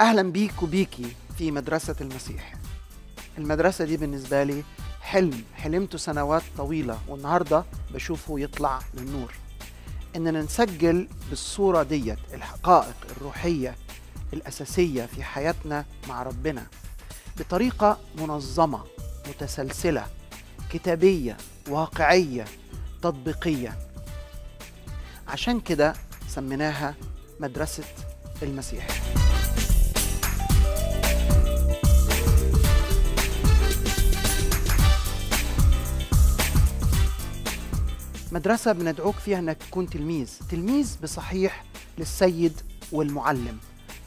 اهلا بيك وبيكي في مدرسه المسيح المدرسه دي بالنسبه لي حلم حلمته سنوات طويله والنهارده بشوفه يطلع للنور اننا نسجل بالصوره ديت الحقائق الروحيه الاساسيه في حياتنا مع ربنا بطريقه منظمه متسلسله كتابيه واقعيه تطبيقيه عشان كده سميناها مدرسه المسيح مدرسة بندعوك فيها أنك تكون تلميذ تلميذ بصحيح للسيد والمعلم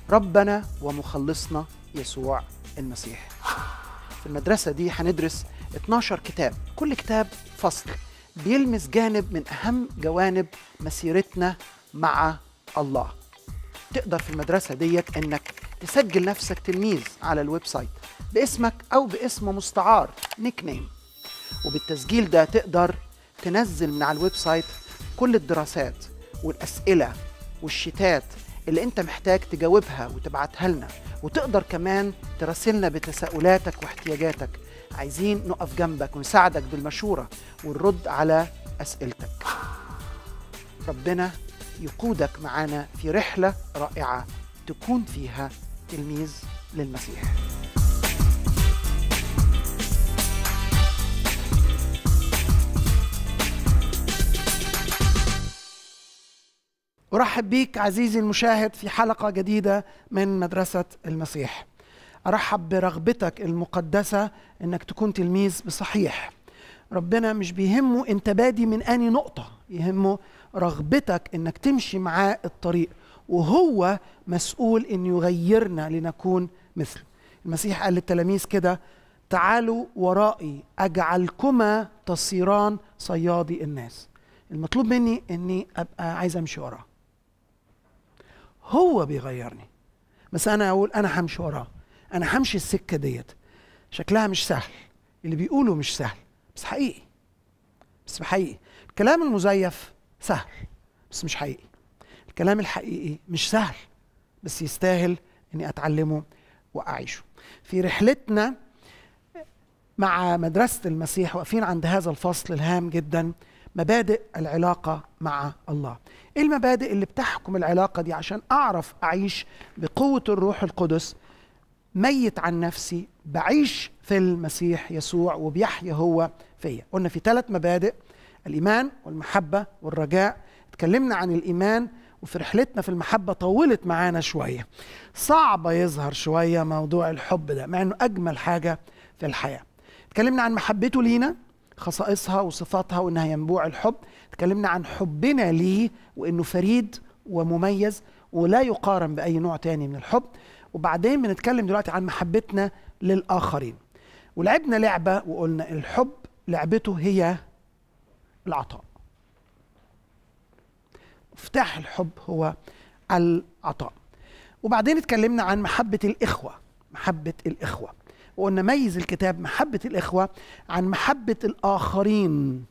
ربنا ومخلصنا يسوع المسيح في المدرسة دي هندرس 12 كتاب كل كتاب فصل بيلمس جانب من أهم جوانب مسيرتنا مع الله تقدر في المدرسة ديت أنك تسجل نفسك تلميذ على الويب سايت باسمك أو باسم مستعار نيك نيم وبالتسجيل ده تقدر تنزل من على الويب سايت كل الدراسات والأسئلة والشتات اللي أنت محتاج تجاوبها وتبعتها لنا وتقدر كمان تراسلنا بتساؤلاتك واحتياجاتك عايزين نقف جنبك ونساعدك بالمشورة ونرد على أسئلتك ربنا يقودك معانا في رحلة رائعة تكون فيها تلميذ للمسيح أرحب بيك عزيزي المشاهد في حلقة جديدة من مدرسة المسيح. أرحب برغبتك المقدسة إنك تكون تلميذ بصحيح. ربنا مش بيهمه أنت بادي من أني نقطة، يهمه رغبتك إنك تمشي معاه الطريق، وهو مسؤول إن يغيرنا لنكون مثله. المسيح قال للتلاميذ كده تعالوا ورائي أجعلكما تصيران صيادي الناس. المطلوب مني إني أبقى عايز أمشي وراك هو بيغيرني بس انا اقول انا همشي وراه انا همشي السكه ديت شكلها مش سهل اللي بيقوله مش سهل بس حقيقي بس حقيقي الكلام المزيف سهل بس مش حقيقي الكلام الحقيقي مش سهل بس يستاهل اني اتعلمه واعيشه في رحلتنا مع مدرسه المسيح واقفين عند هذا الفصل الهام جدا مبادئ العلاقة مع الله إيه المبادئ اللي بتحكم العلاقة دي عشان أعرف أعيش بقوة الروح القدس ميت عن نفسي بعيش في المسيح يسوع وبيحيا هو فيا قلنا في ثلاث مبادئ الإيمان والمحبة والرجاء اتكلمنا عن الإيمان وفي رحلتنا في المحبة طولت معانا شوية صعب يظهر شوية موضوع الحب ده مع أنه أجمل حاجة في الحياة اتكلمنا عن محبته لينا خصائصها وصفاتها وانها ينبوع الحب تكلمنا عن حبنا ليه وانه فريد ومميز ولا يقارن باي نوع تاني من الحب وبعدين بنتكلم دلوقتي عن محبتنا للاخرين ولعبنا لعبه وقلنا الحب لعبته هي العطاء مفتاح الحب هو العطاء وبعدين اتكلمنا عن محبه الاخوه محبه الاخوه وقلنا ميز الكتاب محبة الإخوة عن محبة الآخرين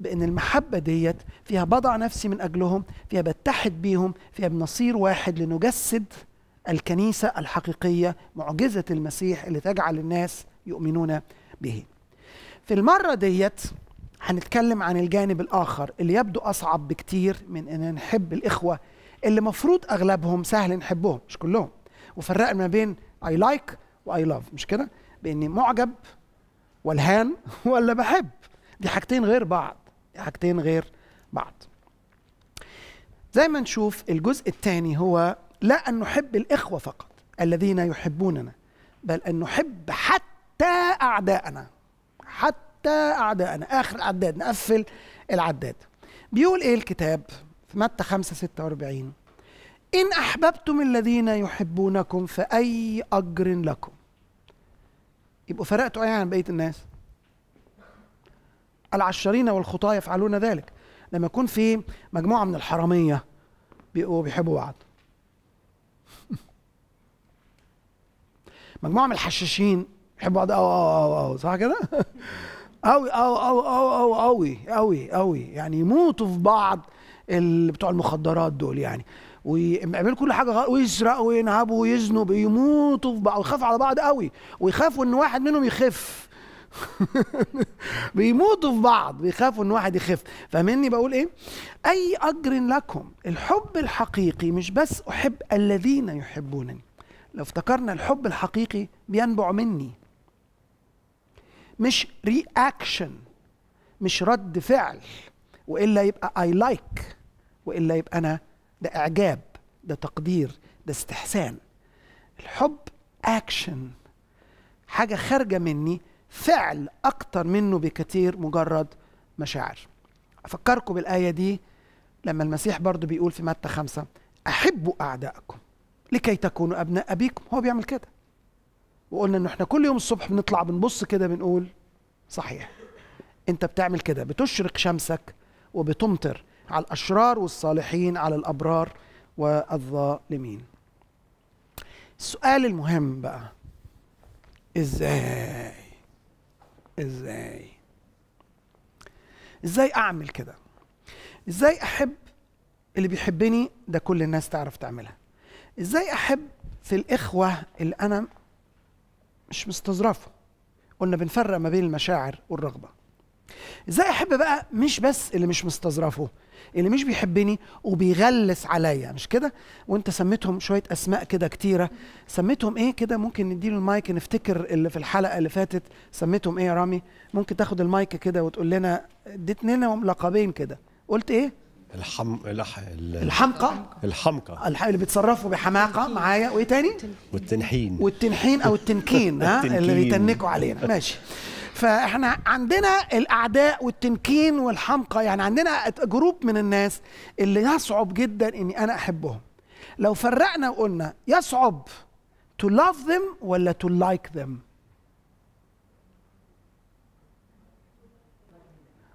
بأن المحبة ديت فيها بضع نفسي من أجلهم فيها بتحد بيهم فيها بنصير واحد لنجسد الكنيسة الحقيقية معجزة المسيح اللي تجعل الناس يؤمنون به في المرة ديت هنتكلم عن الجانب الآخر اللي يبدو أصعب بكتير من أن نحب الإخوة اللي مفروض أغلبهم سهل نحبهم مش كلهم وفرقنا ما بين I like واي لاف مش كده باني معجب والهان ولا بحب دي حاجتين غير بعض دي حاجتين غير بعض زي ما نشوف الجزء الثاني هو لا ان نحب الاخوه فقط الذين يحبوننا بل ان نحب حتى اعداءنا حتى اعداءنا اخر العداد نقفل العداد بيقول ايه الكتاب في متى 5 46 إن أحببتم الذين يحبونكم فأي أجر لكم يبقوا فرقتوا أيه عن بقية الناس العشرين والخطاة يفعلون ذلك لما يكون في مجموعة من الحرامية بيبقوا بيحبوا بعض مجموعة من الحشاشين بيحبوا بعض أو أو أو أو صح كده؟ أوي أو أو أو أو أوي أوي أوي يعني يموتوا في بعض اللي بتوع المخدرات دول يعني ويعملوا كل حاجه غلط ويسرق وينهبوا ويزنوا بيموتوا في بعض ويخافوا على بعض قوي ويخافوا ان واحد منهم يخف بيموتوا في بعض بيخافوا ان واحد يخف فاهمني بقول ايه اي اجر لكم الحب الحقيقي مش بس احب الذين يحبونني لو افتكرنا الحب الحقيقي بينبع مني مش رياكشن مش رد فعل والا يبقى اي لايك like والا يبقى انا ده إعجاب ده تقدير ده استحسان الحب أكشن حاجة خارجة مني فعل أكتر منه بكتير مجرد مشاعر أفكركم بالآية دي لما المسيح برضو بيقول في متى خمسة أحبوا أعدائكم لكي تكونوا أبناء أبيكم هو بيعمل كده وقلنا إن إحنا كل يوم الصبح بنطلع بنبص كده بنقول صحيح أنت بتعمل كده بتشرق شمسك وبتمطر على الأشرار والصالحين على الأبرار والظالمين السؤال المهم بقى ازاي ازاي ازاي اعمل كده ازاي احب اللي بيحبني ده كل الناس تعرف تعملها ازاي احب في الاخوه اللي انا مش مستظرفه قلنا بنفرق ما بين المشاعر والرغبه ازاي احب بقى مش بس اللي مش مستظرفه اللي مش بيحبني وبيغلس عليا مش كده وانت سميتهم شويه اسماء كده كتيره سميتهم ايه كده ممكن نديله المايك نفتكر اللي في الحلقه اللي فاتت سميتهم ايه يا رامي ممكن تاخد المايك كده وتقول لنا اديت لنا لقبين كده قلت ايه الحم... الح... ال... الحمقى الحمقى الح... اللي بيتصرفوا بحماقه معايا وايه تاني والتنحين والتنحين او التنكين ها التنكين. اللي بيتنكوا علينا ماشي فاحنا عندنا الاعداء والتمكين والحمقى يعني عندنا جروب من الناس اللي يصعب جدا اني انا احبهم لو فرقنا وقلنا يصعب to love them ولا to like them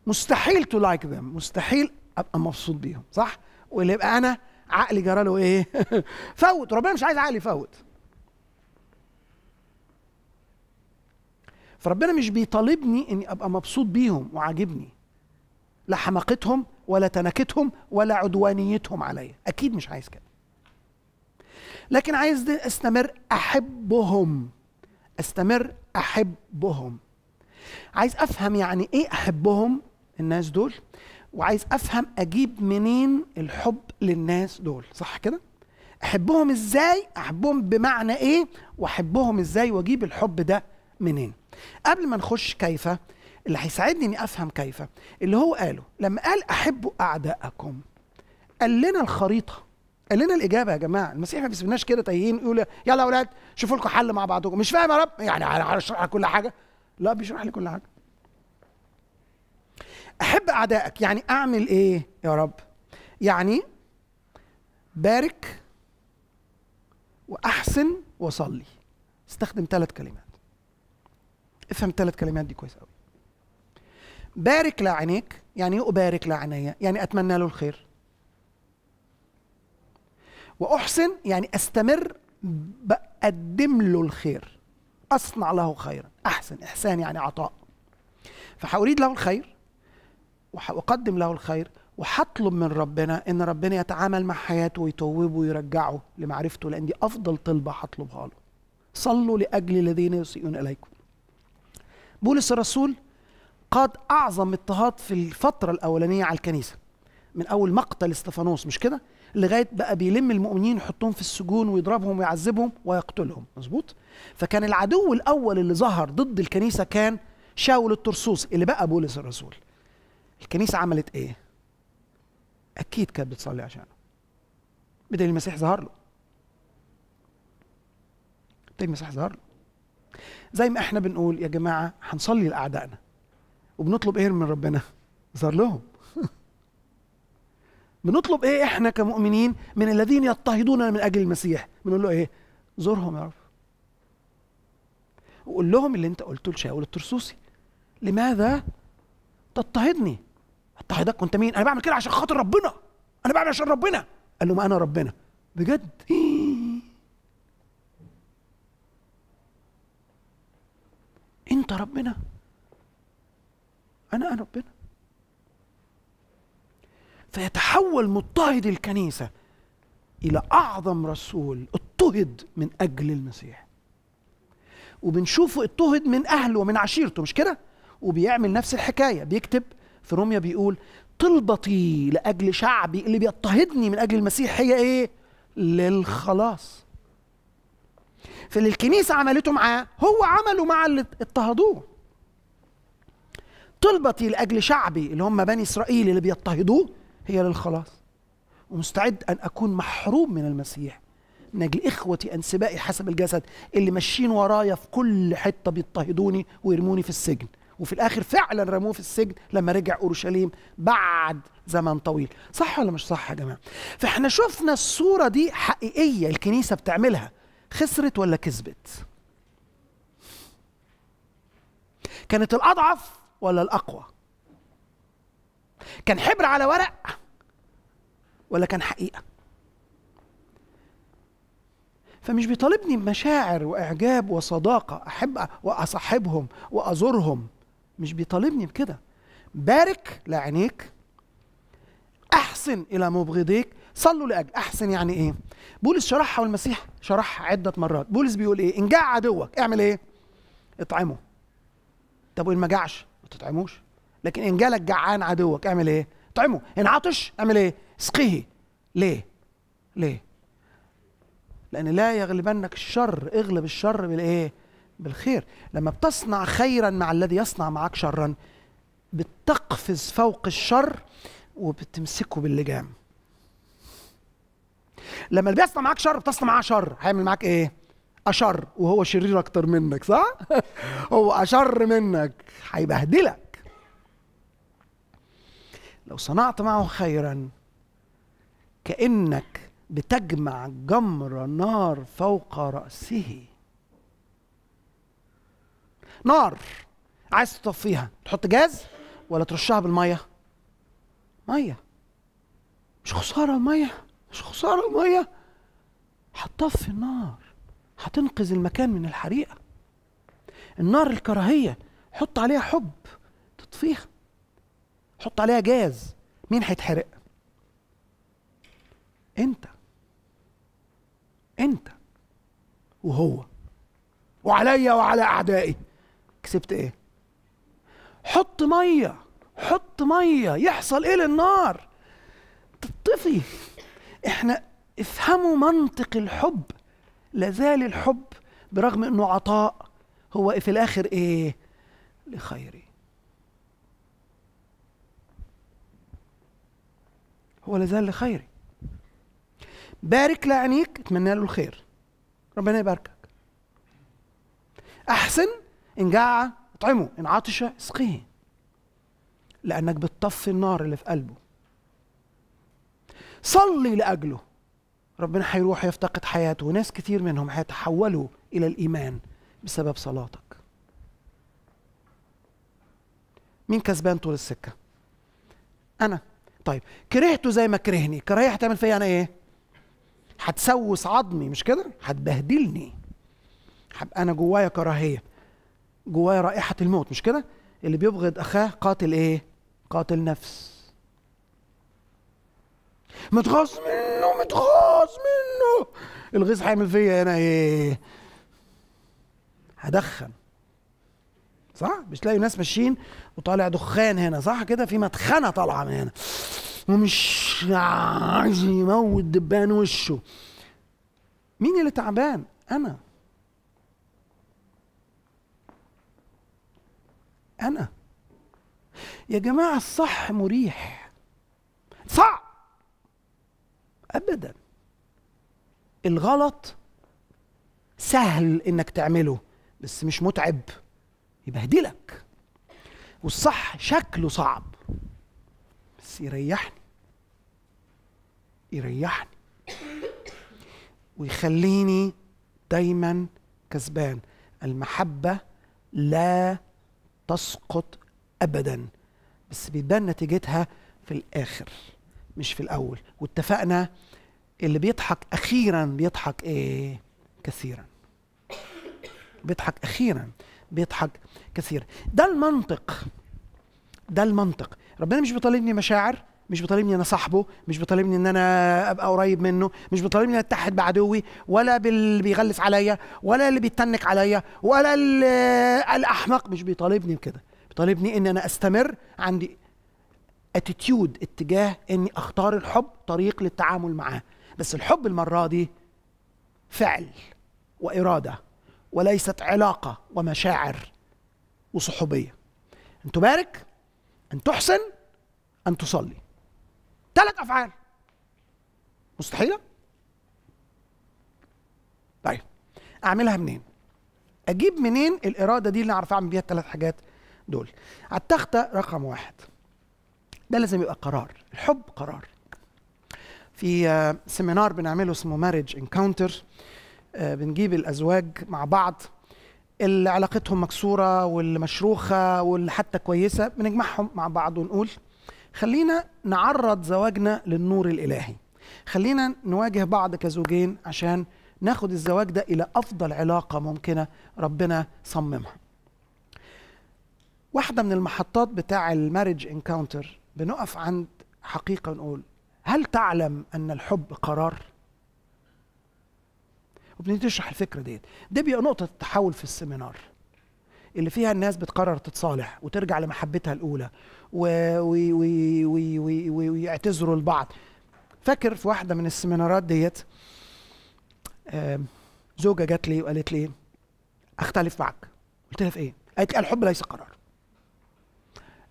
مستحيل تو لايك them مستحيل ابقى مبسوط بيهم صح واللي يبقى انا عقلي جرى له ايه فوت ربنا مش عايز عقلي يفوت فربنا مش بيطالبني اني ابقى مبسوط بيهم وعاجبني لا حماقتهم ولا تنكتهم ولا عدوانيتهم عليا اكيد مش عايز كده لكن عايز استمر احبهم استمر احبهم عايز افهم يعني ايه احبهم الناس دول وعايز افهم اجيب منين الحب للناس دول صح كده احبهم ازاي احبهم بمعنى ايه واحبهم ازاي واجيب الحب ده منين قبل ما نخش كيف اللي هيساعدني اني افهم كيف اللي هو قاله لما قال احبوا اعداءكم قال لنا الخريطه قال لنا الاجابه يا جماعه المسيح ما بيسيبناش كده تايهين يقول يلا يا اولاد شوفوا لكم حل مع بعضكم مش فاهم يا رب يعني هشرح كل حاجه لا بيشرح لي كل حاجه احب اعدائك يعني اعمل ايه يا رب يعني بارك واحسن وصلي استخدم ثلاث كلمات افهم الثلاث كلمات دي كويس قوي بارك لعينيك يعني ايه أبارك لعينيا يعني أتمنى له الخير وأحسن يعني أستمر بقدم له الخير أصنع له خيرا أحسن إحسان يعني عطاء فهأريد له الخير وأقدم له الخير وهطلب من ربنا ان ربنا يتعامل مع حياته ويتوبه ويرجعه لمعرفته لان دي افضل طلبه هطلبها له صلوا لاجل الذين يسيئون اليكم بولس الرسول قاد اعظم اضطهاد في الفتره الاولانيه على الكنيسه من اول مقتل استفانوس مش كده لغايه بقى بيلم المؤمنين يحطهم في السجون ويضربهم ويعذبهم ويقتلهم مظبوط فكان العدو الاول اللي ظهر ضد الكنيسه كان شاول الترسوس اللي بقى بولس الرسول الكنيسه عملت ايه اكيد كانت بتصلي عشانه بدل المسيح ظهر له بدل المسيح ظهر له زي ما احنا بنقول يا جماعه هنصلي لاعدائنا وبنطلب ايه من ربنا ظهر لهم بنطلب ايه احنا كمؤمنين من الذين يضطهدوننا من اجل المسيح بنقول له ايه زورهم يا رب وقول لهم اللي انت قلته لشاول الترسوسي لماذا تضطهدني اضطهدك وانت مين انا بعمل كده عشان خاطر ربنا انا بعمل عشان ربنا قال له ما انا ربنا بجد إيه؟ انت ربنا انا انا ربنا فيتحول مضطهد الكنيسه الى اعظم رسول اضطهد من اجل المسيح وبنشوفه اضطهد من اهله ومن عشيرته مش كده وبيعمل نفس الحكايه بيكتب في روميا بيقول طلبتي لاجل شعبي اللي بيضطهدني من اجل المسيح هي ايه للخلاص فاللي الكنيسة عملته معاه هو عمله مع اللي اضطهدوه طلبتي لأجل شعبي اللي هم بني إسرائيل اللي بيضطهدوه هي للخلاص ومستعد أن أكون محروم من المسيح من أجل إخوتي أنسبائي حسب الجسد اللي ماشيين ورايا في كل حتة بيضطهدوني ويرموني في السجن وفي الآخر فعلا رموه في السجن لما رجع أورشليم بعد زمن طويل صح ولا مش صح يا جماعة فإحنا شفنا الصورة دي حقيقية الكنيسة بتعملها خسرت ولا كسبت كانت الاضعف ولا الاقوى كان حبر على ورق ولا كان حقيقه فمش بيطالبني بمشاعر واعجاب وصداقه احب واصاحبهم وازورهم مش بيطالبني بكده بارك لعينيك احسن الى مبغضيك صلوا لاجل احسن يعني ايه بولس شرحها والمسيح شرحها عده مرات بولس بيقول ايه ان جاع عدوك اعمل ايه اطعمه طب وان ما جعش ما تطعموش لكن ان جالك جعان عدوك اعمل ايه اطعمه ان عطش اعمل ايه اسقيه ليه ليه لان لا يغلبنك الشر اغلب الشر بالايه بالخير لما بتصنع خيرا مع الذي يصنع معك شرا بتقفز فوق الشر وبتمسكه باللجام لما بيصنع معاك شر بتصنع معاه شر هيعمل معاك ايه اشر وهو شرير اكتر منك صح هو اشر منك هيبهدلك لو صنعت معه خيرا كانك بتجمع جمر نار فوق راسه نار عايز تطفيها تحط جاز ولا ترشها بالميه ميه مش خساره الميه مش خساره ميه هتطفي النار هتنقذ المكان من الحريقه النار الكراهيه حط عليها حب تطفيها حط عليها جاز مين هيتحرق انت انت وهو وعليا وعلى اعدائي كسبت ايه حط ميه حط ميه يحصل ايه للنار تطفي احنا افهموا منطق الحب لازال الحب برغم انه عطاء هو في الاخر ايه لخيري هو لازال لخيري بارك لعينيك اتمنى له الخير ربنا يباركك احسن ان جاع اطعمه ان عطش اسقيه لانك بتطفي النار اللي في قلبه صلي لاجله ربنا هيروح يفتقد حياته وناس كتير منهم هيتحولوا الى الايمان بسبب صلاتك مين كسبان طول السكه انا طيب كرهته زي ما كرهني كراهيه هتعمل فيا انا ايه هتسوس عظمي مش كده هتبهدلني هبقى انا جوايا كراهيه جوايا رائحه الموت مش كده اللي بيبغض اخاه قاتل ايه قاتل نفس متغاظ منه متغاظ منه الغيظ هيعمل فيا انا ايه هدخن صح مش تلاقي ناس ماشيين وطالع دخان هنا صح كده في مدخنه طالعه من هنا ومش عايز يموت دبان وشه مين اللي تعبان انا انا يا جماعه الصح مريح صعب ابدا الغلط سهل انك تعمله بس مش متعب يبهدلك والصح شكله صعب بس يريحني يريحني ويخليني دايما كسبان المحبة لا تسقط أبدا بس بيبان نتيجتها في الآخر مش في الاول واتفقنا اللي بيضحك اخيرا بيضحك ايه كثيرا بيضحك اخيرا بيضحك كثيرا ده المنطق ده المنطق ربنا مش بيطالبني مشاعر مش بيطالبني انا صاحبه مش بيطالبني ان انا ابقى قريب منه مش بيطالبني ان اتحد بعدوي ولا باللي بيغلس عليا ولا اللي بيتنك عليا ولا الاحمق مش بيطالبني بكده بيطالبني ان انا استمر عندي اتيتيود اتجاه اني اختار الحب طريق للتعامل معاه بس الحب المره دي فعل واراده وليست علاقه ومشاعر وصحوبيه ان تبارك ان تحسن ان تصلي ثلاث افعال مستحيله طيب اعملها منين اجيب منين الاراده دي اللي اعرف اعمل بيها الثلاث حاجات دول على التخته رقم واحد ده لازم يبقى قرار الحب قرار في آه، سيمينار بنعمله اسمه مارج انكاونتر آه، بنجيب الازواج مع بعض اللي علاقتهم مكسوره واللي مشروخه واللي حتى كويسه بنجمعهم مع بعض ونقول خلينا نعرض زواجنا للنور الالهي خلينا نواجه بعض كزوجين عشان ناخد الزواج ده الى افضل علاقه ممكنه ربنا صممها واحده من المحطات بتاع المارج انكاونتر بنقف عند حقيقه نقول هل تعلم ان الحب قرار؟ وبنبتدي نشرح الفكره ديت ده بيبقى نقطه التحول في السيمينار اللي فيها الناس بتقرر تتصالح وترجع لمحبتها الاولى ويعتذروا لبعض فاكر في واحده من السيمينارات ديت زوجه جات لي وقالت لي اختلف معك قلت لها في ايه قالت لي الحب ليس قرار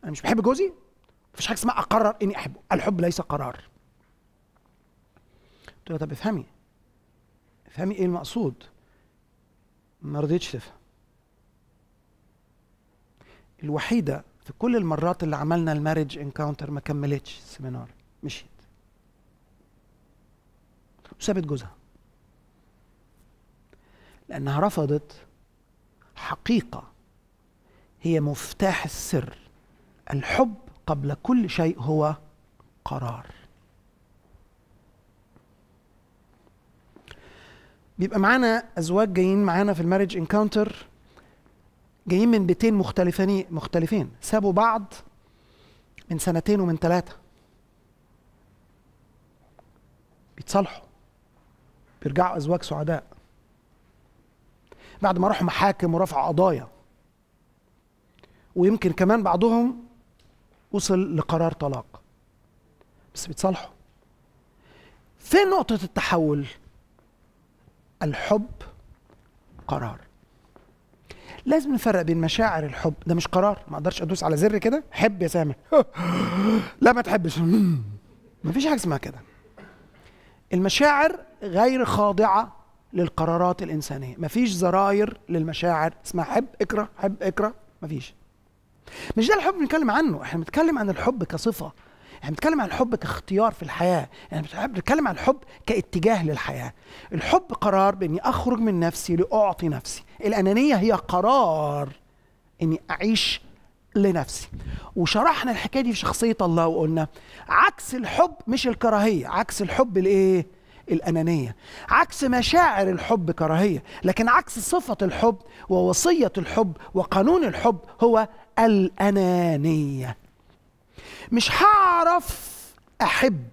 انا مش بحب جوزي مفيش حاجه اسمها اقرر اني احبه الحب ليس قرار قلت له طب افهمي افهمي ايه المقصود ما رضيتش تفهم الوحيده في كل المرات اللي عملنا المارج انكاونتر ما كملتش السيمينار مشيت وسابت جوزها لانها رفضت حقيقه هي مفتاح السر الحب قبل كل شيء هو قرار بيبقى معانا ازواج جايين معانا في المارج انكاونتر جايين من بيتين مختلفين مختلفين سابوا بعض من سنتين ومن ثلاثه بيتصالحوا بيرجعوا ازواج سعداء بعد ما راحوا محاكم ورفعوا قضايا ويمكن كمان بعضهم وصل لقرار طلاق بس بيتصالحوا فين نقطة التحول؟ الحب قرار لازم نفرق بين مشاعر الحب ده مش قرار ما اقدرش ادوس على زر كده حب يا سامي لا ما تحبش مفيش حاجه اسمها كده المشاعر غير خاضعه للقرارات الانسانيه مفيش زراير للمشاعر اسمها حب اكره حب اكره مفيش مش ده الحب اللي بنتكلم عنه احنا بنتكلم عن الحب كصفه احنا بنتكلم عن الحب كاختيار في الحياه احنا بنتكلم عن الحب كاتجاه للحياه الحب قرار باني اخرج من نفسي لاعطي نفسي الانانيه هي قرار اني اعيش لنفسي وشرحنا الحكايه دي في شخصيه الله وقلنا عكس الحب مش الكراهيه عكس الحب الايه الأنانية عكس مشاعر الحب كراهية لكن عكس صفة الحب ووصية الحب وقانون الحب هو الانانيه مش هعرف احب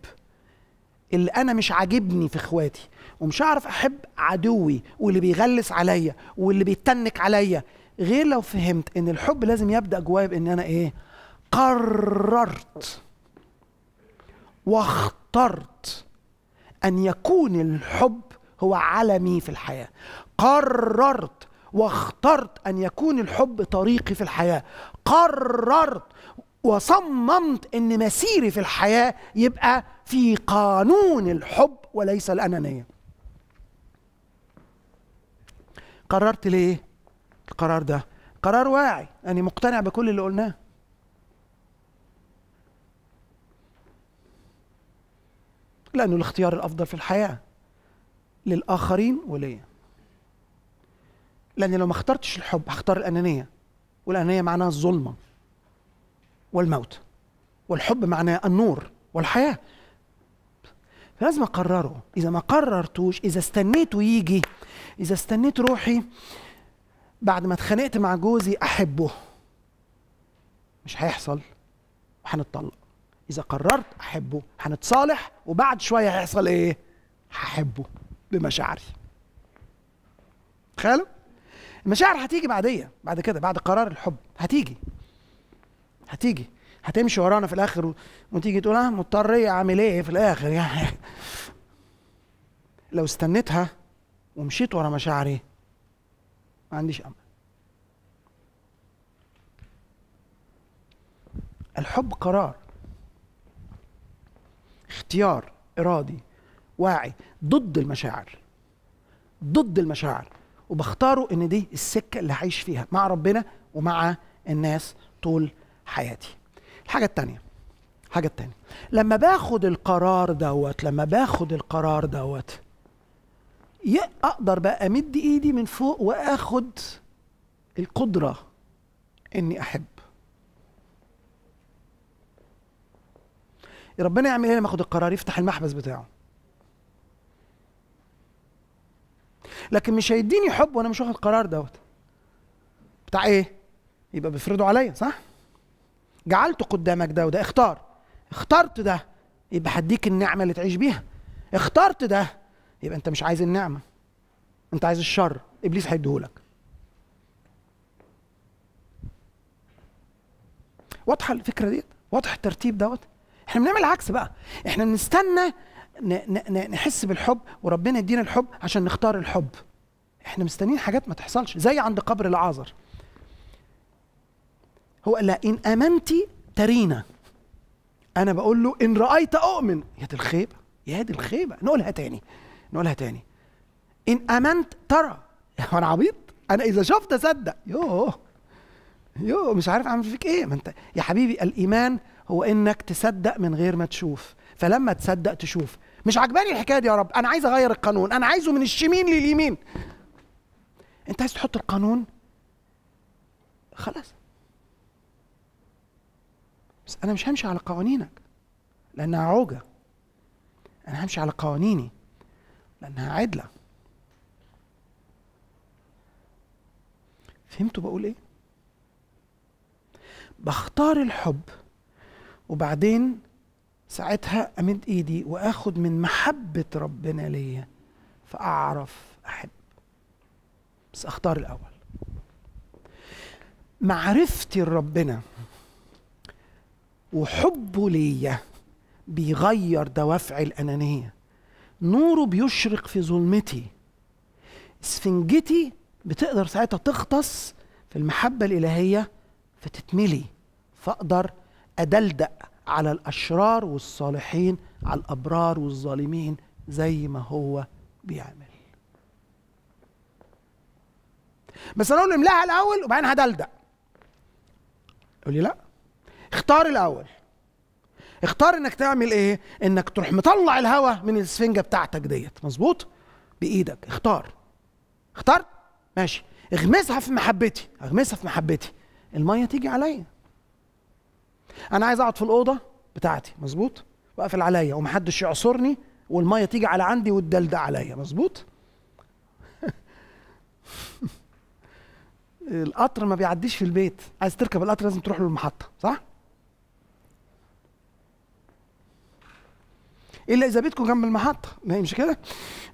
اللي انا مش عاجبني في اخواتي ومش هعرف احب عدوي واللي بيغلس عليا واللي بيتنك عليا غير لو فهمت ان الحب لازم يبدا جوايا بان انا ايه قررت واخترت ان يكون الحب هو علمي في الحياه قررت واخترت ان يكون الحب طريقي في الحياه قررت وصممت ان مسيري في الحياه يبقى في قانون الحب وليس الانانيه قررت ليه القرار ده قرار واعي اني مقتنع بكل اللي قلناه لأنه الاختيار الأفضل في الحياة للآخرين وليا لاني لو ما اخترتش الحب هختار الأنانية والأنانية معناها الظلمة والموت والحب معناه النور والحياة لازم أقرره إذا ما قررتوش إذا استنيته يجي إذا استنيت روحي بعد ما اتخانقت مع جوزي أحبه مش هيحصل وهنتطلق إذا قررت أحبه هنتصالح وبعد شوية هيحصل إيه؟ هحبه بمشاعري تخيلوا المشاعر هتيجي بعديه بعد كده بعد قرار الحب هتيجي هتيجي هتمشي ورانا في الاخر وتيجي تقول اه مضطريه اعمل ايه في الاخر يعني لو استنيتها ومشيت ورا مشاعري ما عنديش امل الحب قرار اختيار ارادي واعي ضد المشاعر ضد المشاعر وبختاره ان دي السكه اللي هعيش فيها مع ربنا ومع الناس طول حياتي الحاجه الثانيه الحاجه الثانيه لما باخد القرار دوت لما باخد القرار دوت اقدر بقى امد ايدي من فوق واخد القدره اني احب ربنا يعمل ايه لما اخد القرار يفتح المحبس بتاعه لكن مش هيديني حب وانا مش واخد القرار دوت بتاع ايه يبقى بيفرضوا عليا صح جعلت قدامك ده وده اختار اخترت ده يبقى هديك النعمه اللي تعيش بيها اخترت ده يبقى انت مش عايز النعمه انت عايز الشر ابليس هيديهولك واضحه الفكره دي واضح الترتيب دوت احنا بنعمل العكس بقى احنا بنستنى نحس بالحب وربنا يدينا الحب عشان نختار الحب احنا مستنيين حاجات ما تحصلش زي عند قبر العازر هو قال لها ان امنت ترينا انا بقول له ان رايت اؤمن يا دي الخيبه يا دي الخيبه نقولها تاني نقولها تاني ان امنت ترى انا عبيط انا اذا شفت اصدق يوه يوه مش عارف اعمل فيك ايه ما انت يا حبيبي الايمان هو انك تصدق من غير ما تشوف فلما تصدق تشوف مش عجباني الحكايه دي يا رب انا عايز اغير القانون انا عايزه من الشمين لليمين انت عايز تحط القانون خلاص بس انا مش همشي على قوانينك لانها عوجه انا همشي على قوانيني لانها عدله فهمتوا بقول ايه بختار الحب وبعدين ساعتها امد ايدي واخد من محبه ربنا ليا فاعرف احب بس اختار الاول معرفتي لربنا وحبه ليا بيغير دوافع الانانيه نوره بيشرق في ظلمتي اسفنجتي بتقدر ساعتها تغطس في المحبه الالهيه فتتملي فاقدر ادلدق على الأشرار والصالحين على الأبرار والظالمين زي ما هو بيعمل بس أنا أقول له املاها الأول وبعدين هدلدق يقول لي لا اختار الأول اختار انك تعمل ايه انك تروح مطلع الهواء من السفنجه بتاعتك ديت مظبوط بايدك اختار اخترت ماشي اغمسها في محبتي اغمسها في محبتي الميه تيجي عليا انا عايز اقعد في الاوضه بتاعتي مظبوط واقفل عليا ومحدش يعصرني والميه تيجي على عندي والدلدة عليا مظبوط القطر ما بيعديش في البيت عايز تركب القطر لازم تروح له المحطه صح الا اذا بيتكم جنب المحطه ما هي مش كده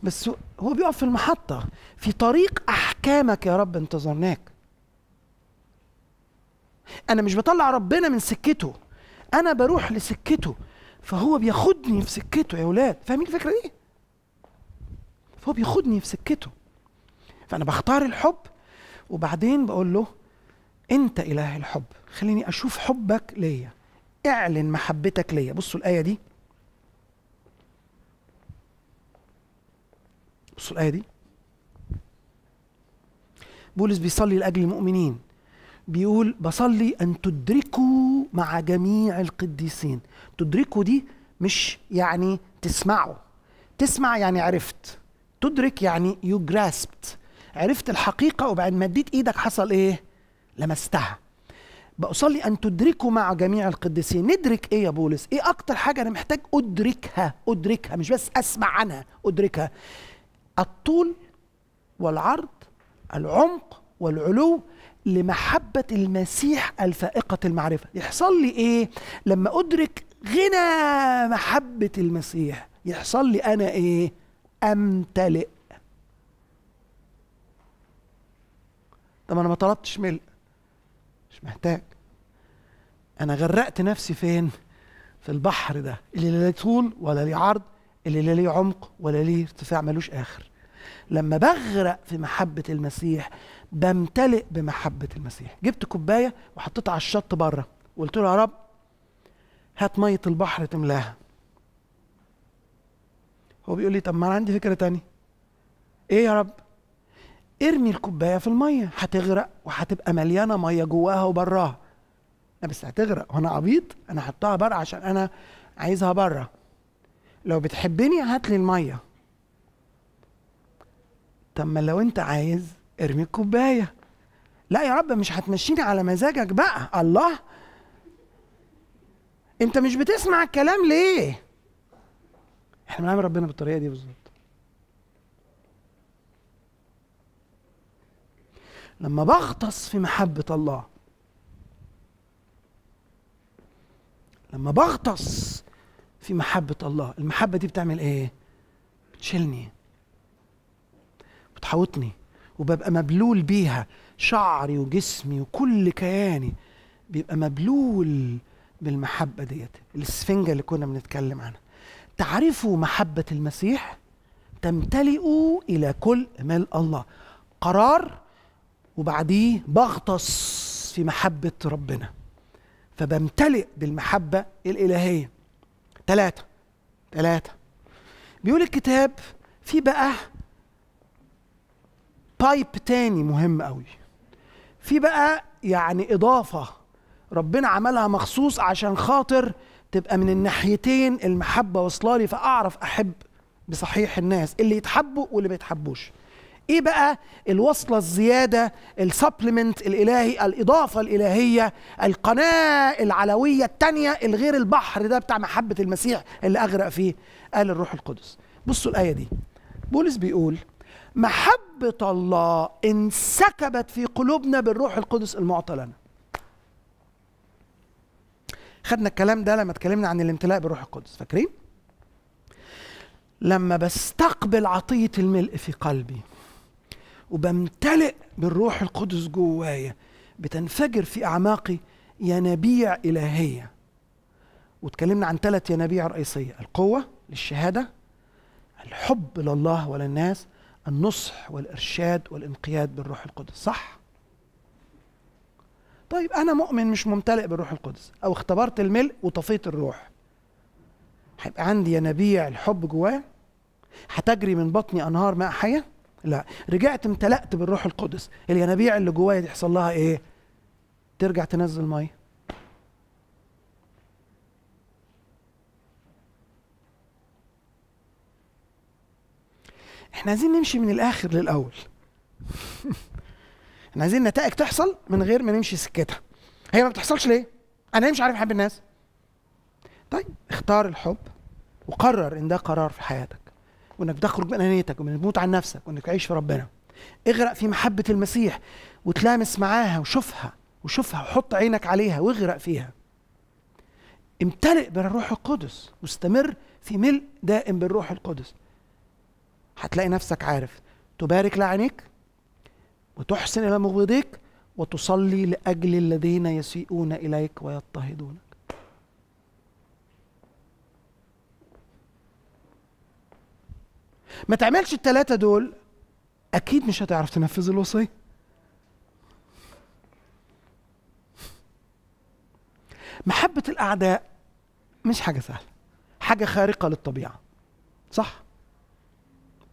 بس هو بيقف في المحطه في طريق احكامك يا رب انتظرناك انا مش بطلع ربنا من سكته انا بروح لسكته فهو بياخدني في سكته يا اولاد فاهمين الفكره دي إيه؟ فهو بياخدني في سكته فانا بختار الحب وبعدين بقول له انت اله الحب خليني اشوف حبك ليا اعلن محبتك ليا بصوا الايه دي بصوا الايه دي بولس بيصلي لاجل المؤمنين بيقول بصلي أن تدركوا مع جميع القديسين تدركوا دي مش يعني تسمعوا تسمع يعني عرفت تدرك يعني يو جراسبت عرفت الحقيقة وبعد ما اديت ايدك حصل ايه لمستها بصلي ان تدركوا مع جميع القديسين ندرك ايه يا بولس ايه اكتر حاجة انا محتاج ادركها ادركها مش بس اسمع عنها ادركها الطول والعرض العمق والعلو لمحبة المسيح الفائقة المعرفة يحصل لي إيه لما أدرك غنى محبة المسيح يحصل لي أنا إيه أمتلئ طب أنا ما طلبتش ملء مش محتاج أنا غرقت نفسي فين في البحر ده اللي لا ليه طول ولا ليه عرض اللي لا ليه عمق ولا ليه ارتفاع ملوش آخر لما بغرق في محبة المسيح بمتلئ بمحبة المسيح جبت كوباية وحطيتها على الشط بره وقلت له يا رب هات مية البحر تملاها هو بيقول لي طب ما انا عندي فكرة تانية ايه يا رب ارمي الكوباية في المية هتغرق وهتبقى مليانة مية جواها وبراها لا بس هتغرق وانا عبيط انا حطها بره عشان انا عايزها بره لو بتحبني هات لي الميه طب ما لو انت عايز ارمي الكوبايه لا يا رب مش هتمشيني على مزاجك بقى الله انت مش بتسمع الكلام ليه احنا بنعمل ربنا بالطريقه دي بالظبط لما بغطس في محبه الله لما بغطس في محبه الله المحبه دي بتعمل ايه بتشيلني بتحوطني وببقى مبلول بيها شعري وجسمي وكل كياني بيبقى مبلول بالمحبة ديت السفنجة اللي كنا بنتكلم عنها تعرفوا محبة المسيح تمتلئوا إلى كل ملء الله قرار وبعديه بغطس في محبة ربنا فبمتلئ بالمحبة الإلهية ثلاثة ثلاثة بيقول الكتاب في بقى بايب تاني مهم قوي في بقى يعني اضافه ربنا عملها مخصوص عشان خاطر تبقى من الناحيتين المحبه واصله لي فاعرف احب بصحيح الناس اللي يتحبوا واللي ما يتحبوش ايه بقى الوصله الزياده السبلمنت الالهي الاضافه الالهيه القناه العلويه التانية الغير البحر ده بتاع محبه المسيح اللي اغرق فيه قال الروح القدس بصوا الايه دي بولس بيقول محبة الله انسكبت في قلوبنا بالروح القدس المعطى لنا خدنا الكلام ده لما اتكلمنا عن الامتلاء بالروح القدس فاكرين لما بستقبل عطية الملء في قلبي وبمتلئ بالروح القدس جوايا بتنفجر في أعماقي ينابيع إلهية واتكلمنا عن ثلاث ينابيع رئيسية القوة للشهادة الحب لله وللناس النصح والارشاد والانقياد بالروح القدس صح طيب انا مؤمن مش ممتلئ بالروح القدس او اختبرت الملء وطفيت الروح هيبقى عندي ينابيع الحب جوايا هتجري من بطني انهار ماء حيه لا رجعت امتلأت بالروح القدس الينابيع اللي جوايا تحصل لها ايه ترجع تنزل ميه احنا عايزين نمشي من الاخر للاول احنا عايزين نتائج تحصل من غير ما نمشي سكتها هي ما بتحصلش ليه انا ليه مش عارف احب الناس طيب اختار الحب وقرر ان ده قرار في حياتك وانك تخرج من انانيتك وانك تموت عن نفسك وانك تعيش في ربنا اغرق في محبه المسيح وتلامس معاها وشوفها وشوفها وحط عينك عليها واغرق فيها امتلئ بالروح القدس واستمر في ملء دائم بالروح القدس هتلاقي نفسك عارف تبارك لعينيك وتحسن إلى مغضيك وتصلي لأجل الذين يسيئون إليك ويضطهدونك ما تعملش الثلاثه دول أكيد مش هتعرف تنفذ الوصية محبة الأعداء مش حاجة سهلة حاجة خارقة للطبيعة صح؟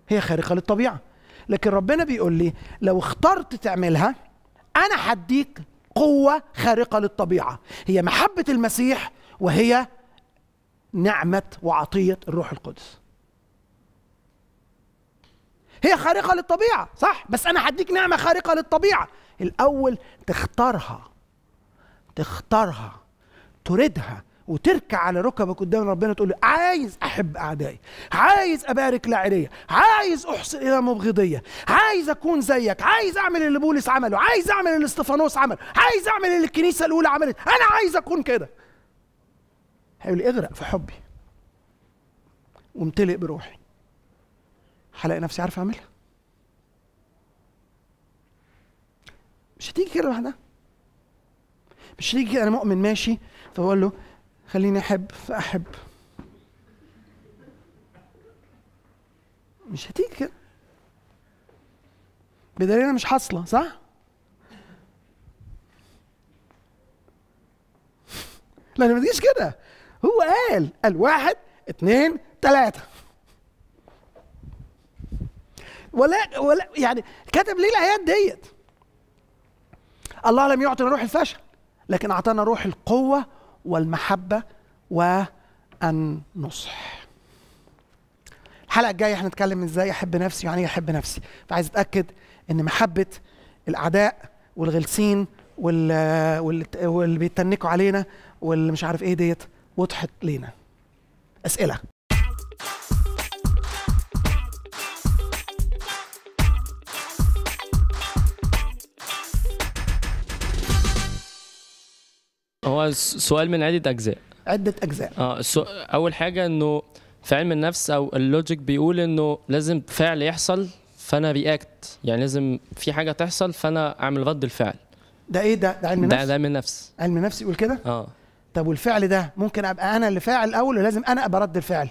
هي خارقه للطبيعه لكن ربنا بيقول لي لو اخترت تعملها انا هديك قوه خارقه للطبيعه هي محبه المسيح وهي نعمه وعطيه الروح القدس هي خارقه للطبيعه صح بس انا هديك نعمه خارقه للطبيعه الاول تختارها تختارها تريدها وتركع على ركبك قدام ربنا تقول له عايز احب اعدائي عايز ابارك لعلي عايز احسن الى مبغضيه عايز اكون زيك عايز اعمل اللي بولس عمله عايز اعمل اللي استفانوس عمله عايز اعمل اللي الكنيسه الاولى عملت انا عايز اكون كده هيقول اغرق في حبي وامتلئ بروحي هلاقي نفسي عارف اعملها مش هتيجي كده لوحدها مش هتيجي كده انا مؤمن ماشي فبقول له خليني احب فاحب مش هتيجي كده بدليل مش حاصله صح لا ما تجيش كده هو قال قال واحد اثنين ثلاثه ولا ولا يعني كتب ليه الايات ديت الله لم يعطنا روح الفشل لكن اعطانا روح القوه والمحبة والنصح الحلقة الجاية هنتكلم ازاي احب نفسي يعني ايه احب نفسي فعايز اتأكد ان محبة الاعداء والغلسين واللي بيتنكوا علينا واللي مش عارف ايه ديت وضحت لينا اسئله هو سؤال من عده اجزاء عده اجزاء اه اول حاجه انه في علم النفس او اللوجيك بيقول انه لازم فعل يحصل فانا رياكت يعني لازم في حاجه تحصل فانا اعمل رد الفعل ده ايه ده ده علم نفس ده ده علم النفس علم النفس يقول كده اه طب والفعل ده ممكن ابقى انا اللي فاعل الاول ولازم انا ابقى رد الفعل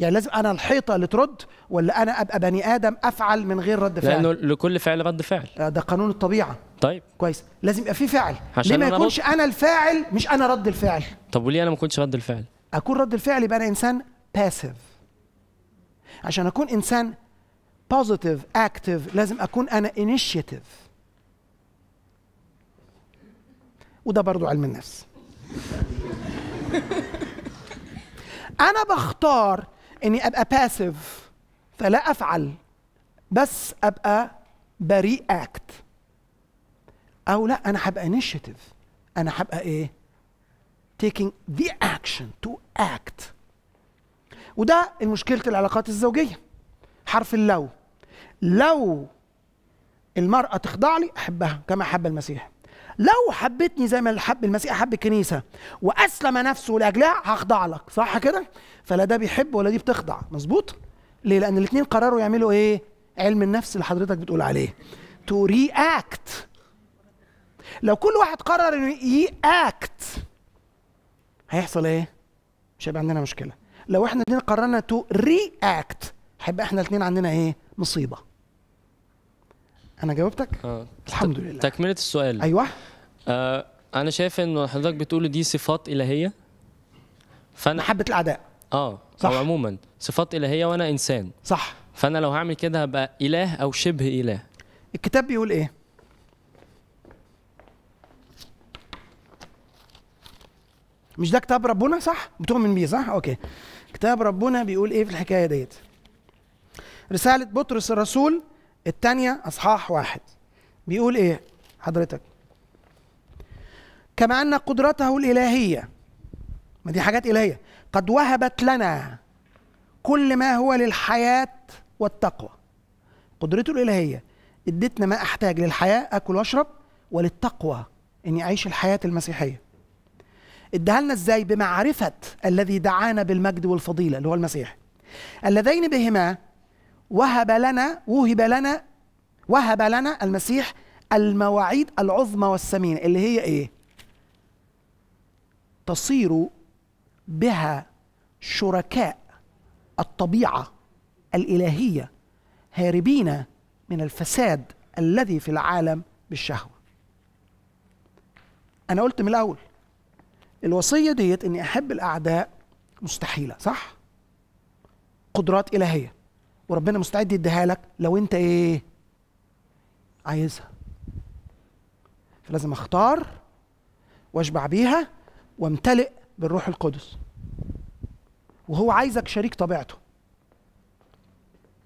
يعني لازم انا الحيطه اللي ترد ولا انا ابقى بني ادم افعل من غير رد فعل لانه لكل فعل رد فعل آه، ده قانون الطبيعه طيب كويس لازم يبقى في فعل عشان ليه ما أنا يكونش رد... انا الفاعل مش انا رد الفعل طب وليه انا ما كنتش رد الفعل اكون رد الفعل يبقى انا انسان باسيف عشان اكون انسان بوزيتيف اكتيف لازم اكون انا انيشيتيف وده برضو علم النفس انا بختار اني ابقى باسيف فلا افعل بس ابقى بري اكت او لا انا هبقى انيشيتيف انا هبقى ايه taking the action to act وده مشكله العلاقات الزوجيه حرف اللو لو المرأة تخضع لي أحبها كما أحب المسيح لو حبتني زي ما حب المسيح حب الكنيسه واسلم نفسه لاجلها هخضع لك صح كده فلا ده بيحب ولا دي بتخضع مظبوط ليه لان الاثنين قرروا يعملوا ايه علم النفس اللي حضرتك بتقول عليه تو رياكت لو كل واحد قرر انه ياكت هيحصل ايه مش هيبقى عندنا مشكله لو احنا الاثنين قررنا تو رياكت هيبقى احنا الاثنين عندنا ايه مصيبه انا جاوبتك آه. الحمد لله تكمله السؤال ايوه آه انا شايف ان حضرتك بتقول دي صفات الهيه فانا محبه الاعداء اه صح. او عموما صفات الهيه وانا انسان صح فانا لو هعمل كده هبقى اله او شبه اله الكتاب بيقول ايه مش ده كتاب ربنا صح بتؤمن بيه صح اوكي كتاب ربنا بيقول ايه في الحكايه ديت رساله بطرس الرسول الثانية أصحاح واحد بيقول إيه حضرتك كما أن قدرته الإلهية ما دي حاجات إلهية قد وهبت لنا كل ما هو للحياة والتقوى قدرته الإلهية ادتنا ما أحتاج للحياة أكل وأشرب وللتقوى إني أعيش الحياة المسيحية ادها لنا إزاي بمعرفة الذي دعانا بالمجد والفضيلة اللي هو المسيح اللذين بهما وهب لنا وهب لنا وهب لنا المسيح المواعيد العظمى والثمينه اللي هي ايه تصير بها شركاء الطبيعه الالهيه هاربين من الفساد الذي في العالم بالشهوه انا قلت من الاول الوصيه ديت اني احب الاعداء مستحيله صح قدرات الهيه وربنا مستعد يديها لك لو انت ايه عايزها فلازم اختار واشبع بيها وامتلئ بالروح القدس وهو عايزك شريك طبيعته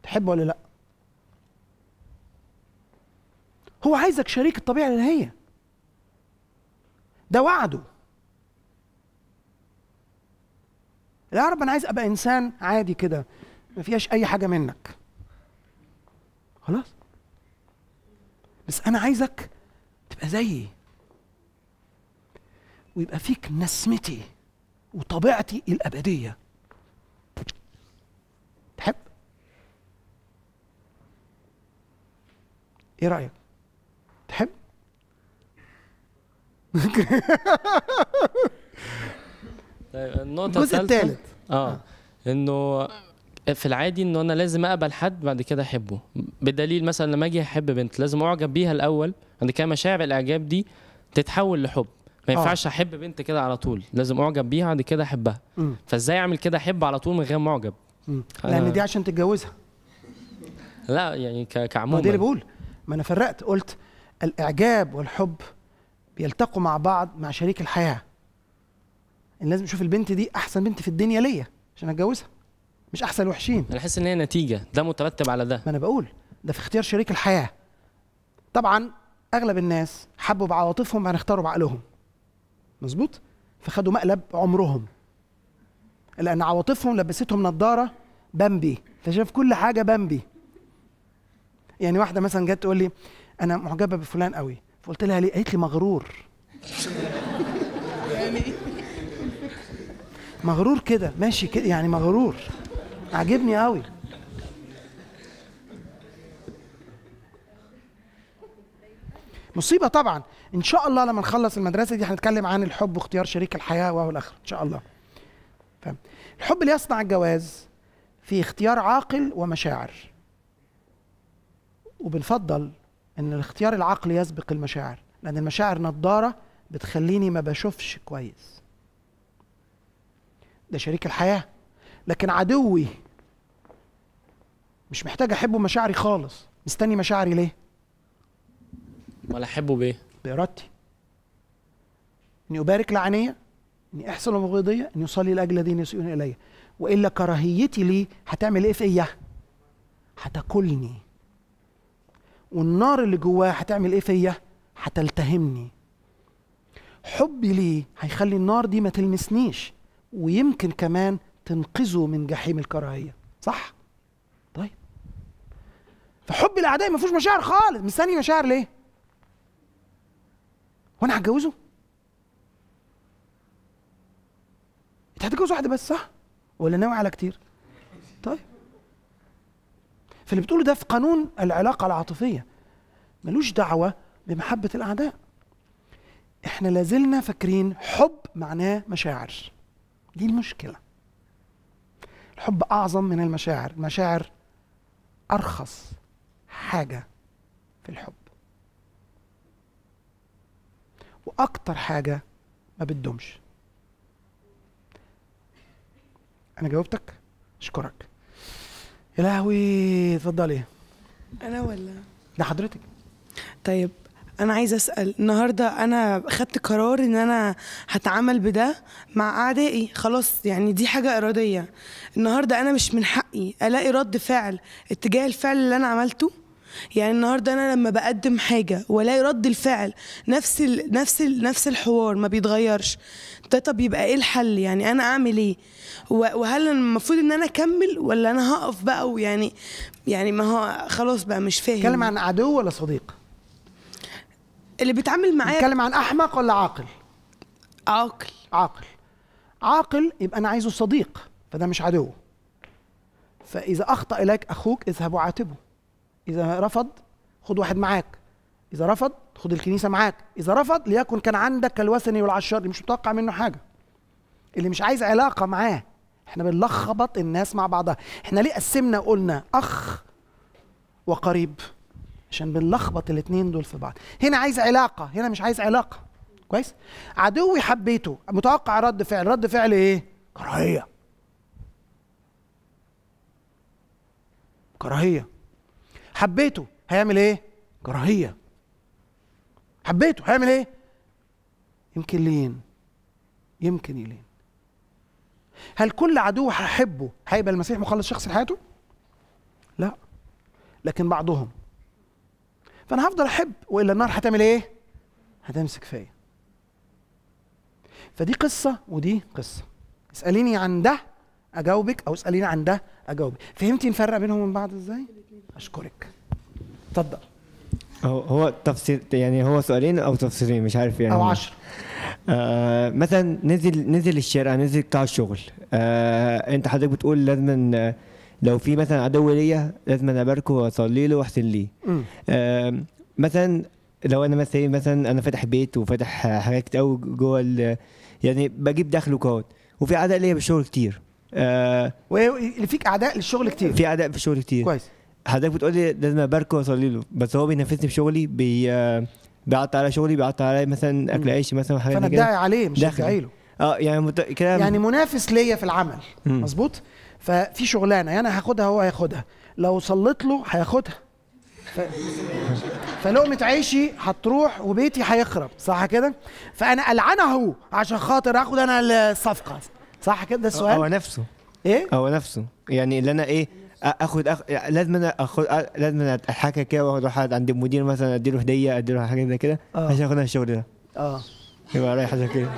تحب ولا لا هو عايزك شريك الطبيعه اللي هي ده وعده يا رب انا عايز ابقى انسان عادي كده ما فيهاش اي حاجه منك خلاص بس انا عايزك تبقى زيي ويبقى فيك نسمتي وطبيعتي الابديه تحب ايه رايك تحب طيب النقطه الثالثه الجزء الثالث اه انه في العادي ان انا لازم اقبل حد بعد كده احبه بدليل مثلا لما اجي احب بنت لازم اعجب بيها الاول بعد كده مشاعر الاعجاب دي تتحول لحب ما آه. ينفعش احب بنت كده على طول لازم اعجب بيها بعد كده احبها فازاي اعمل كده احب على طول من غير معجب لان دي عشان تتجوزها لا يعني كعموما ما دي اللي بقول ما انا فرقت قلت الاعجاب والحب بيلتقوا مع بعض مع شريك الحياه لازم اشوف البنت دي احسن بنت في الدنيا ليا عشان اتجوزها مش احسن وحشين انا احس ان هي نتيجه ده مترتب على ده ما انا بقول ده في اختيار شريك الحياه طبعا اغلب الناس حبوا بعواطفهم اختاروا بعقلهم مظبوط فخدوا مقلب عمرهم لان عواطفهم لبستهم نظاره بامبي فشاف كل حاجه بامبي يعني واحده مثلا جت تقول لي انا معجبه بفلان قوي فقلت لها ليه قالت لي مغرور يعني مغرور كده ماشي كده يعني مغرور عاجبني قوي مصيبه طبعا ان شاء الله لما نخلص المدرسه دي هنتكلم عن الحب واختيار شريك الحياه وهو الاخر ان شاء الله الحب اللي يصنع الجواز في اختيار عاقل ومشاعر وبنفضل ان الاختيار العقلي يسبق المشاعر لان المشاعر نضاره بتخليني ما بشوفش كويس ده شريك الحياه لكن عدوي مش محتاج احبه مشاعري خالص مستني مشاعري ليه امال احبه بايه بارادتي اني ابارك لعينيا اني احسن المغضيه اني اصلي لاجل الذين يسيئون الي والا كراهيتي ليه هتعمل ايه فيا هتاكلني والنار اللي جواه هتعمل ايه فيا هتلتهمني حبي ليه هيخلي النار دي ما تلمسنيش ويمكن كمان تنقذه من جحيم الكراهيه صح طيب فحب الاعداء ما فيهوش مشاعر خالص مستني مشاعر ليه وانا هتجوزه انت هتجوز واحده بس صح ولا ناوي على كتير طيب فاللي بتقوله ده في قانون العلاقه العاطفيه ملوش دعوه بمحبه الاعداء احنا لازلنا فاكرين حب معناه مشاعر دي المشكله الحب أعظم من المشاعر المشاعر أرخص حاجة في الحب وأكتر حاجة ما بتدومش أنا جاوبتك أشكرك يا لهوي اتفضلي أنا ولا ده حضرتك طيب انا عايزه اسال النهارده انا خدت قرار ان انا هتعامل بده مع اعدائي خلاص يعني دي حاجه اراديه النهارده انا مش من حقي الاقي رد فعل اتجاه الفعل اللي انا عملته يعني النهارده انا لما بقدم حاجه والاقي رد الفعل نفس ال نفس ال نفس الحوار ما بيتغيرش طيب، طب يبقى ايه الحل يعني انا اعمل ايه وهل المفروض ان انا اكمل ولا انا هقف بقى ويعني يعني ما هو خلاص بقى مش فاهم تكلم عن عدو ولا صديق اللي بيتعامل معاك بتتكلم عن احمق ولا عاقل عاقل عاقل عاقل يبقى انا عايزه صديق فده مش عدو فاذا اخطا اليك اخوك اذهب وعاتبه اذا رفض خد واحد معاك اذا رفض خد الكنيسه معاك اذا رفض ليكن كان عندك الوثني والعشار اللي مش متوقع منه حاجه اللي مش عايز علاقه معاه احنا بنلخبط الناس مع بعضها احنا ليه قسمنا وقلنا اخ وقريب عشان بنلخبط الاثنين دول في بعض هنا عايز علاقه هنا مش عايز علاقه كويس عدوي حبيته متوقع رد فعل رد فعل ايه كراهيه كراهيه حبيته هيعمل ايه كراهيه حبيته هيعمل ايه يمكن لين يمكن يلين هل كل عدو هحبه هيبقى المسيح مخلص شخص لحياته لا لكن بعضهم فانا هفضل احب والا النار هتعمل ايه هتمسك فيا فدي قصه ودي قصه اساليني عن ده اجاوبك او اساليني عن ده اجاوبك فهمتي نفرق بينهم من بعض ازاي اشكرك اتفضل هو تفسير يعني هو سؤالين او تفسيرين مش عارف يعني او عشر آه مثلا نزل نزل الشارع نزل بتاع الشغل آه انت حضرتك بتقول لازم لو في مثلا عدو ليا لازم انا اباركه واصلي له واحسن ليه مثلا لو انا مثلا مثلا انا فاتح بيت وفاتح حاجات قوي جوه يعني بجيب دخل وكوت وفي اعداء ليا بالشغل كتير آه اللي فيك اعداء للشغل كتير في اعداء في الشغل كتير كويس حضرتك بتقول لي لازم اباركه واصلي له بس هو بينافسني في شغلي بي بيعطى على شغلي بيعطى على مثلا اكل عيش مثلا حاجات فانا ادعي عليه مش ادعي له اه يعني مت... كده يعني منافس ليا في العمل مظبوط ففي شغلانه يعني هاخدها هو هياخدها لو صليت له هياخدها ف... فلقمة عيشي هتروح وبيتي هيخرب صح كده؟ فأنا ألعنه عشان خاطر آخد أنا الصفقة صح كده ده السؤال؟ هو نفسه إيه؟ هو نفسه يعني اللي أنا إيه اخد أخ... يعني لازم انا اخد لازم انا اتحكى كده واروح عند المدير مثلا اديله هديه اديله حاجه زي كده آه. عشان اخد انا الشغل ده اه يبقى رايح حاجه كده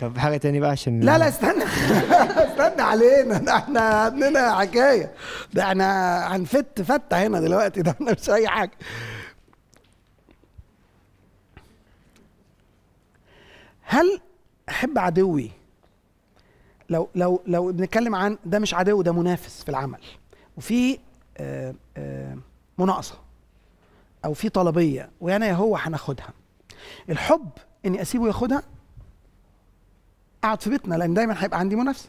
طب حاجه تاني بقى عشان لا لا استنى استنى علينا ده احنا عندنا حكايه ده احنا هنفت فته هنا دلوقتي ده احنا مش اي حاجه هل احب عدوي لو لو لو بنتكلم عن ده مش عدو ده منافس في العمل وفي آه، آه، مناقصه او في طلبيه ويانا يا هو هناخدها الحب اني اسيبه ياخدها قاعد في بيتنا لان دايما هيبقى عندي منافسه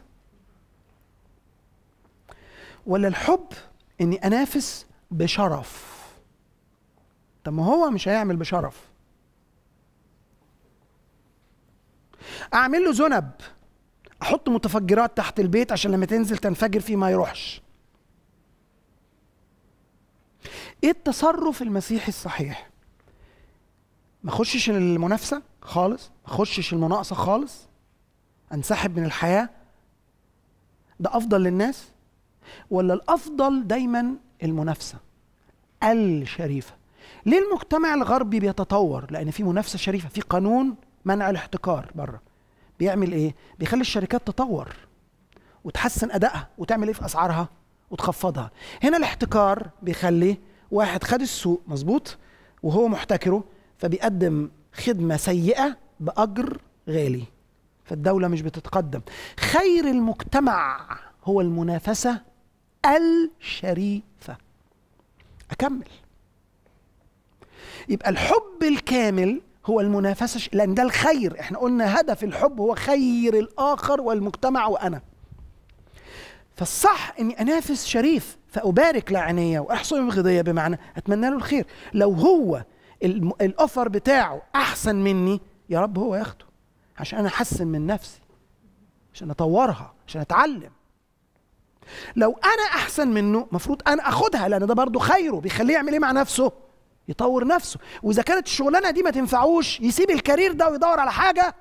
ولا الحب اني انافس بشرف طب ما هو مش هيعمل بشرف اعمل له ذنب احط متفجرات تحت البيت عشان لما تنزل تنفجر فيه ما يروحش ايه التصرف المسيحي الصحيح ما اخشش المنافسه خالص ما اخشش المناقصه خالص انسحب من الحياه ده افضل للناس ولا الافضل دايما المنافسه الشريفه ليه المجتمع الغربي بيتطور لان في منافسه شريفه في قانون منع الاحتكار بره بيعمل ايه بيخلي الشركات تطور وتحسن ادائها وتعمل ايه في اسعارها وتخفضها هنا الاحتكار بيخلي واحد خد السوق مظبوط وهو محتكره فبيقدم خدمه سيئه باجر غالي فالدولة مش بتتقدم خير المجتمع هو المنافسة الشريفة أكمل يبقى الحب الكامل هو المنافسة لأن ده الخير احنا قلنا هدف الحب هو خير الآخر والمجتمع وأنا فالصح اني انافس شريف فابارك لعنيه واحصن بغضيه بمعنى اتمنى له الخير لو هو الاوفر بتاعه احسن مني يا رب هو ياخده عشان انا احسن من نفسي عشان اطورها عشان اتعلم لو انا احسن منه مفروض انا اخدها لان ده برضه خيره بيخليه يعمل ايه مع نفسه يطور نفسه واذا كانت الشغلانه دي ما تنفعوش يسيب الكارير ده ويدور على حاجه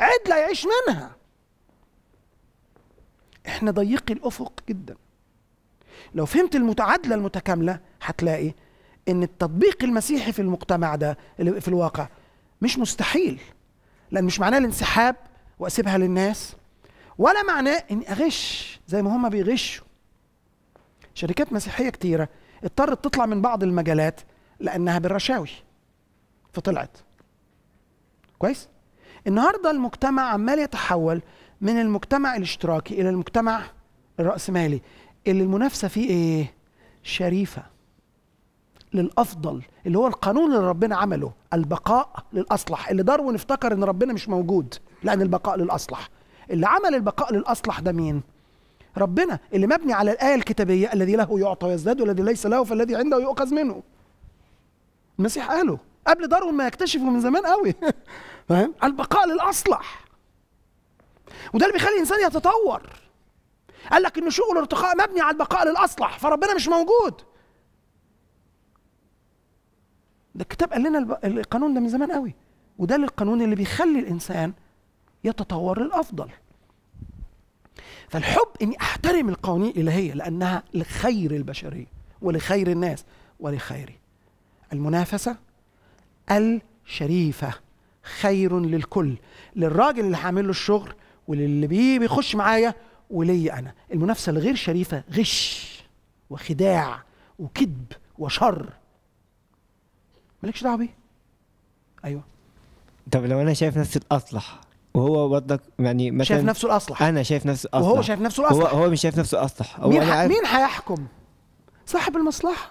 عدله يعيش منها احنا ضيق الافق جدا لو فهمت المتعادله المتكامله هتلاقي ان التطبيق المسيحي في المجتمع ده في الواقع مش مستحيل لان مش معناه الانسحاب واسيبها للناس ولا معناه اني اغش زي ما هم بيغشوا شركات مسيحيه كتيره اضطرت تطلع من بعض المجالات لانها بالرشاوي فطلعت كويس النهارده المجتمع عمال يتحول من المجتمع الاشتراكي الى المجتمع الراسمالي اللي المنافسه فيه ايه شريفه للافضل اللي هو القانون اللي ربنا عمله البقاء للاصلح اللي داروين افتكر ان ربنا مش موجود لان البقاء للاصلح اللي عمل البقاء للاصلح ده مين ربنا اللي مبني على الايه الكتابيه الذي له يعطى ويزداد والذي ليس له فالذي عنده يؤخذ منه المسيح قاله قبل داروين ما يكتشفه من زمان قوي فاهم البقاء للاصلح وده اللي بيخلي الانسان يتطور قال لك ان شغل الارتقاء مبني على البقاء للاصلح فربنا مش موجود ده الكتاب قال لنا القانون ده من زمان قوي وده القانون اللي بيخلي الانسان يتطور للافضل فالحب اني احترم القوانين الالهيه لانها لخير البشريه ولخير الناس ولخيري المنافسه الشريفه خير للكل للراجل اللي هعمل له الشغل وللي بيه بيخش معايا ولي انا المنافسه الغير شريفه غش وخداع وكذب وشر مالكش دعوه بيه ايوه طب لو انا شايف نفسي الاصلح وهو برضك يعني مثلا شايف نفسه الاصلح انا شايف نفسي الاصلح وهو شايف نفسه الاصلح هو, هو مش شايف نفسه الاصلح هو مين, أنا عارف... مين هيحكم صاحب المصلحه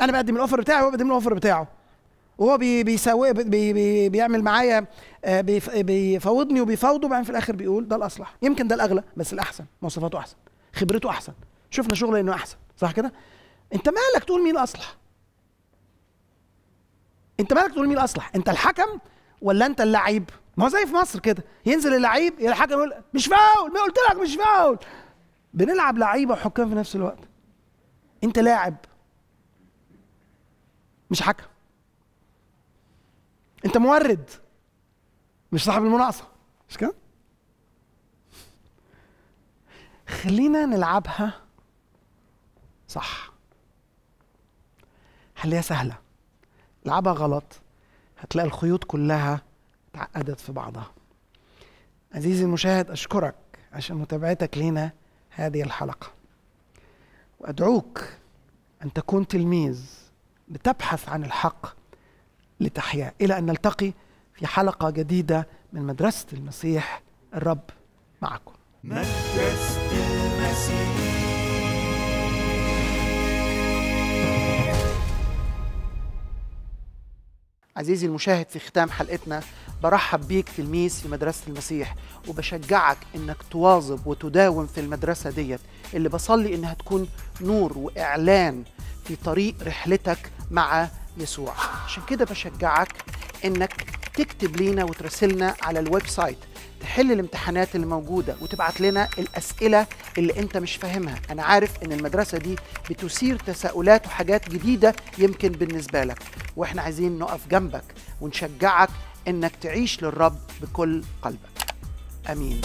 انا بقدم الاوفر بتاعي وهو بيقدم الاوفر بتاعه وهو بي بيساوي بي بي بيعمل معايا آه، بيفاوضني وبيفاوضه وبعدين في الاخر بيقول ده الاصلح يمكن ده الاغلى بس الاحسن مواصفاته احسن خبرته احسن شفنا شغله انه احسن صح كده انت مالك تقول مين الاصلح انت مالك تقول مين الاصلح انت الحكم ولا انت اللعيب ما هو زي في مصر كده ينزل اللعيب الحكم يقول مش فاول ما قلت لك مش فاول بنلعب لعيبه وحكام في نفس الوقت انت لاعب مش حكم انت مورد مش صاحب المناقصه مش كده خلينا نلعبها صح خليها سهله لعبها غلط هتلاقي الخيوط كلها اتعقدت في بعضها عزيزي المشاهد أشكرك عشان متابعتك لنا هذه الحلقة وأدعوك أن تكون تلميذ لتبحث عن الحق لتحيا إلى أن نلتقي في حلقة جديدة من مدرسة المسيح الرب معكم مدرسة المسيح عزيزي المشاهد في ختام حلقتنا برحب بيك تلميذ في, في مدرسة المسيح وبشجعك انك تواظب وتداوم في المدرسة ديت اللي بصلي انها تكون نور واعلان في طريق رحلتك مع يسوع عشان كده بشجعك انك تكتب لينا وترسلنا على الويب سايت تحل الامتحانات اللي موجودة وتبعت لنا الأسئلة اللي أنت مش فاهمها أنا عارف أن المدرسة دي بتثير تساؤلات وحاجات جديدة يمكن بالنسبة لك وإحنا عايزين نقف جنبك ونشجعك أنك تعيش للرب بكل قلبك أمين